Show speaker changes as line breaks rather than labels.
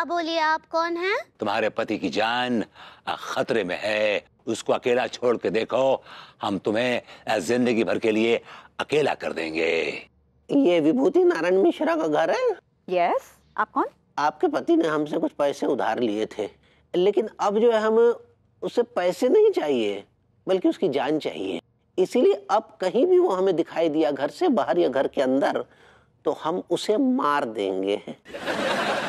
अब बोलिए आप कौन हैं?
तुम्हारे पति की जान खतरे में है उसको अकेला छोड़ के देखो हम तुम्हें जिंदगी भर के लिए अकेला कर देंगे
ये विभूति नारायण मिश्रा का घर है यस yes, आप कौन आपके पति ने हमसे कुछ पैसे उधार लिए थे लेकिन अब जो है हम उसे पैसे नहीं चाहिए बल्कि उसकी जान चाहिए इसीलिए अब कहीं भी वो हमें दिखाई दिया घर से बाहर या घर के अंदर तो हम उसे मार देंगे